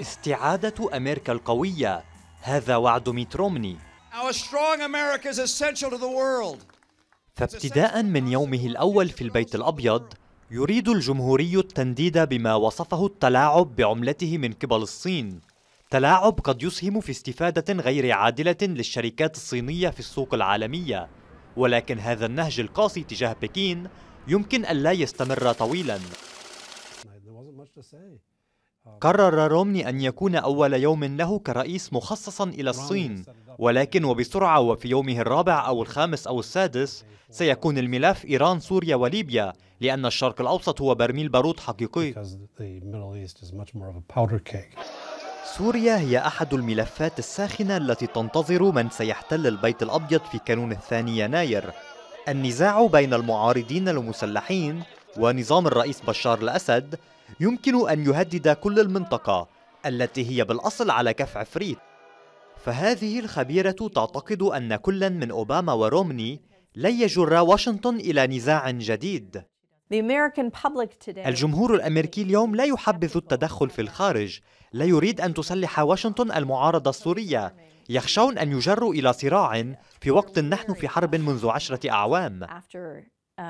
استعادة أمريكا القوية هذا وعد ميت رومني فابتداء من يومه الأول في البيت الأبيض يريد الجمهوري التنديد بما وصفه التلاعب بعملته من قبل الصين تلاعب قد يسهم في استفادة غير عادلة للشركات الصينية في السوق العالمية ولكن هذا النهج القاسي تجاه بكين يمكن أن لا يستمر طويلاً قرر رومني أن يكون أول يوم له كرئيس مخصصا إلى الصين ولكن وبسرعة وفي يومه الرابع أو الخامس أو السادس سيكون الملف إيران سوريا وليبيا لأن الشرق الأوسط هو برميل بارود حقيقي سوريا هي أحد الملفات الساخنة التي تنتظر من سيحتل البيت الأبيض في كانون الثاني يناير النزاع بين المعارضين المسلحين ونظام الرئيس بشار الأسد يمكن أن يهدد كل المنطقة التي هي بالأصل على كف عفريت فهذه الخبيرة تعتقد أن كلا من أوباما ورومني لن يجر واشنطن إلى نزاع جديد الجمهور الأمريكي اليوم لا يحبذ التدخل في الخارج لا يريد أن تسلح واشنطن المعارضة السورية يخشون أن يجروا إلى صراع في وقت نحن في حرب منذ عشرة أعوام uh,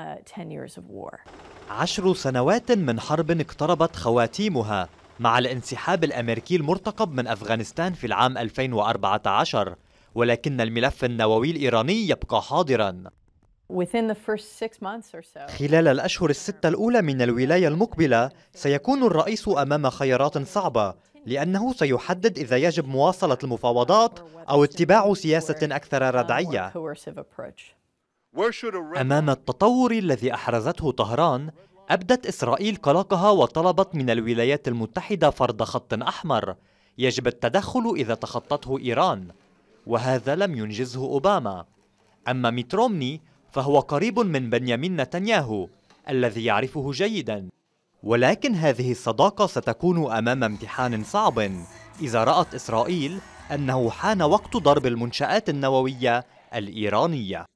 عشر سنوات من حرب اقتربت خواتيمها مع الانسحاب الامريكي المرتقب من افغانستان في العام 2014 ولكن الملف النووي الايراني يبقى حاضرا خلال الأشهر الستة الأولى من الولاية المقبلة سيكون الرئيس أمام خيارات صعبة لأنه سيحدد إذا يجب مواصلة المفاوضات أو اتباع سياسة أكثر ردعية أمام التطور الذي أحرزته طهران أبدت إسرائيل قلقها وطلبت من الولايات المتحدة فرض خط أحمر يجب التدخل إذا تخطته إيران وهذا لم ينجزه أوباما أما ميت رومني فهو قريب من بنيامين نتنياهو الذي يعرفه جيدا ولكن هذه الصداقة ستكون أمام امتحان صعب إذا رأت إسرائيل أنه حان وقت ضرب المنشآت النووية الإيرانية